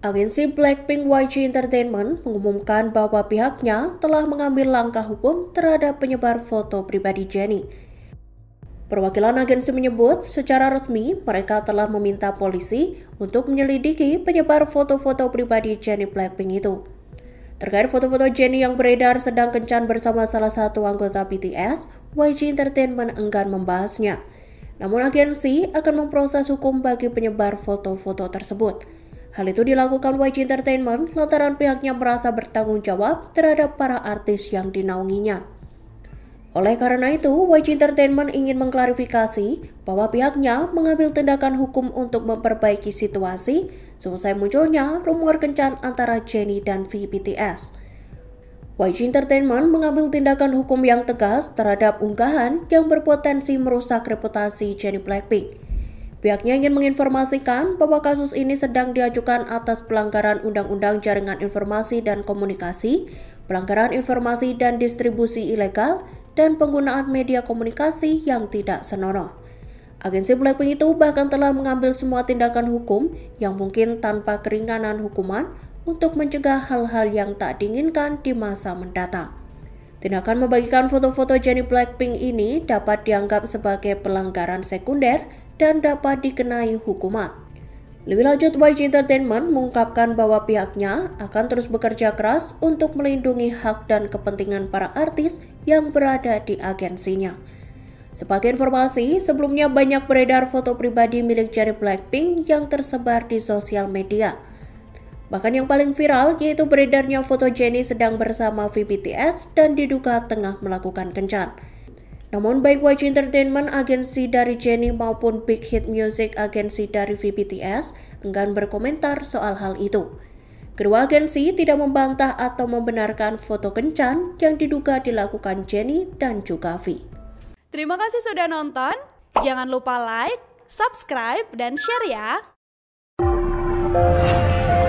Agensi Blackpink YG Entertainment mengumumkan bahwa pihaknya telah mengambil langkah hukum terhadap penyebar foto pribadi Jennie. Perwakilan agensi menyebut secara resmi mereka telah meminta polisi untuk menyelidiki penyebar foto-foto pribadi Jennie Blackpink itu. Terkait foto-foto Jennie yang beredar sedang kencan bersama salah satu anggota BTS, YG Entertainment enggan membahasnya. Namun agensi akan memproses hukum bagi penyebar foto-foto tersebut. Hal itu dilakukan YG Entertainment lantaran pihaknya merasa bertanggung jawab terhadap para artis yang dinaunginya. Oleh karena itu, YG Entertainment ingin mengklarifikasi bahwa pihaknya mengambil tindakan hukum untuk memperbaiki situasi selesai munculnya rumor kencan antara Jenny dan VBTS. YG Entertainment mengambil tindakan hukum yang tegas terhadap unggahan yang berpotensi merusak reputasi Jenny Blackpink. Pihaknya ingin menginformasikan bahwa kasus ini sedang diajukan atas pelanggaran Undang-Undang Jaringan Informasi dan Komunikasi, pelanggaran informasi dan distribusi ilegal, dan penggunaan media komunikasi yang tidak senonoh. Agensi Blackpink itu bahkan telah mengambil semua tindakan hukum yang mungkin tanpa keringanan hukuman untuk mencegah hal-hal yang tak diinginkan di masa mendatang. Tindakan membagikan foto-foto Jenny Blackpink ini dapat dianggap sebagai pelanggaran sekunder dan dapat dikenai hukuman. Lebih lanjut, YG Entertainment mengungkapkan bahwa pihaknya akan terus bekerja keras untuk melindungi hak dan kepentingan para artis yang berada di agensinya. Sebagai informasi, sebelumnya banyak beredar foto pribadi milik Jerry Blackpink yang tersebar di sosial media. Bahkan yang paling viral yaitu beredarnya foto Jennie sedang bersama VBTS dan diduga tengah melakukan kencan. Namun baik YG Entertainment agensi dari Jenny maupun Big Hit Music agensi dari VBTS enggan berkomentar soal hal itu. Kedua agensi tidak membantah atau membenarkan foto kencan yang diduga dilakukan Jenny dan juga V. Terima kasih sudah nonton. Jangan lupa like, subscribe, dan share ya.